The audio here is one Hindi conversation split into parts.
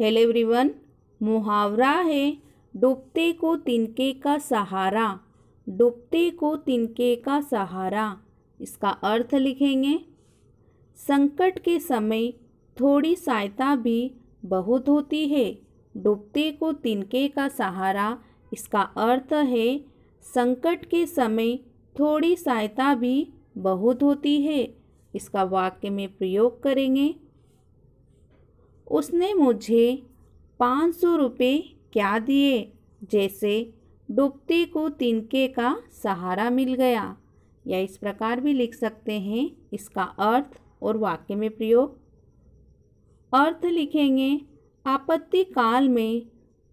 हेलो एवरीवन मुहावरा है डूबते को तिनके का सहारा डूबते को तिनके का सहारा इसका अर्थ लिखेंगे संकट के समय थोड़ी सहायता भी बहुत होती है डूबते को तिनके का सहारा इसका अर्थ है संकट के समय थोड़ी सहायता भी बहुत होती है इसका वाक्य में प्रयोग करेंगे उसने मुझे पाँच सौ रुपये क्या दिए जैसे डूबते को तिनके का सहारा मिल गया या इस प्रकार भी लिख सकते हैं इसका अर्थ और वाक्य में प्रयोग अर्थ लिखेंगे आपत्ति काल में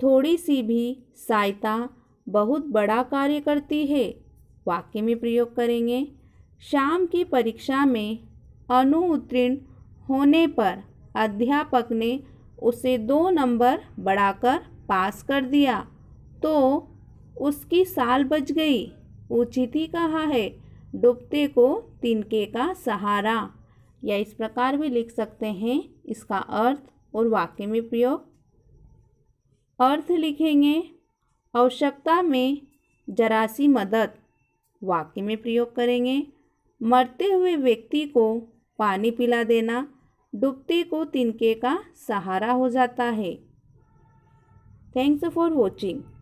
थोड़ी सी भी सहायता बहुत बड़ा कार्य करती है वाक्य में प्रयोग करेंगे शाम की परीक्षा में अनुउत्तीर्ण होने पर अध्यापक ने उसे दो नंबर बढ़ाकर पास कर दिया तो उसकी साल बच गई उचित ही कहा है डूबते को तिनके का सहारा या इस प्रकार भी लिख सकते हैं इसका अर्थ और वाक्य में प्रयोग अर्थ लिखेंगे आवश्यकता में जरा सी मदद वाक्य में प्रयोग करेंगे मरते हुए व्यक्ति को पानी पिला देना डूबते को तिनके का सहारा हो जाता है थैंक्स फॉर वॉचिंग